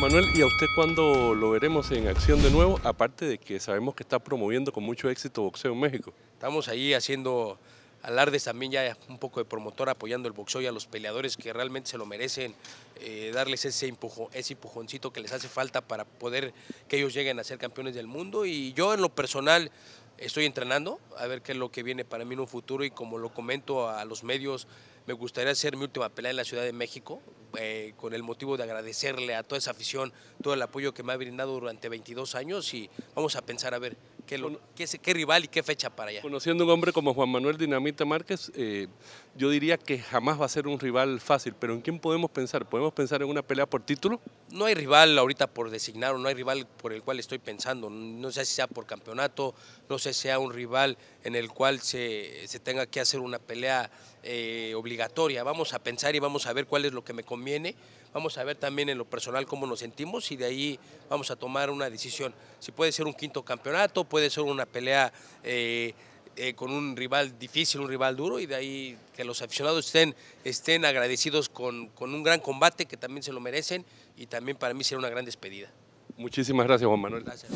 Manuel, ¿y a usted cuándo lo veremos en acción de nuevo? Aparte de que sabemos que está promoviendo con mucho éxito boxeo en México. Estamos ahí haciendo alardes también ya un poco de promotor apoyando el boxeo y a los peleadores que realmente se lo merecen, eh, darles ese, empujo, ese empujoncito que les hace falta para poder que ellos lleguen a ser campeones del mundo. Y yo en lo personal estoy entrenando a ver qué es lo que viene para mí en un futuro y como lo comento a los medios, me gustaría hacer mi última pelea en la Ciudad de México eh, con el motivo de agradecerle a toda esa afición todo el apoyo que me ha brindado durante 22 años y vamos a pensar a ver qué, rival y qué fecha para allá. Conociendo un hombre como Juan Manuel Dinamita Márquez, eh, yo diría que jamás va a ser un rival fácil, pero ¿en quién podemos pensar? ¿Podemos pensar en una pelea por título? No hay rival ahorita por designar o no hay rival por el cual estoy pensando. No sé si sea por campeonato, no sé si sea un rival en el cual se, tenga que hacer una pelea eh, obligatoria. Vamos a pensar y vamos a ver cuál es lo que me conviene Vamos a ver también en lo personal cómo nos sentimos y de ahí vamos a tomar una decisión. Si puede ser un quinto campeonato, puede ser una pelea eh, eh, con un rival difícil, un rival duro y de ahí que los aficionados estén, estén agradecidos con, con un gran combate que también se lo merecen y también para mí será una gran despedida. Muchísimas gracias, Juan Manuel. Gracias.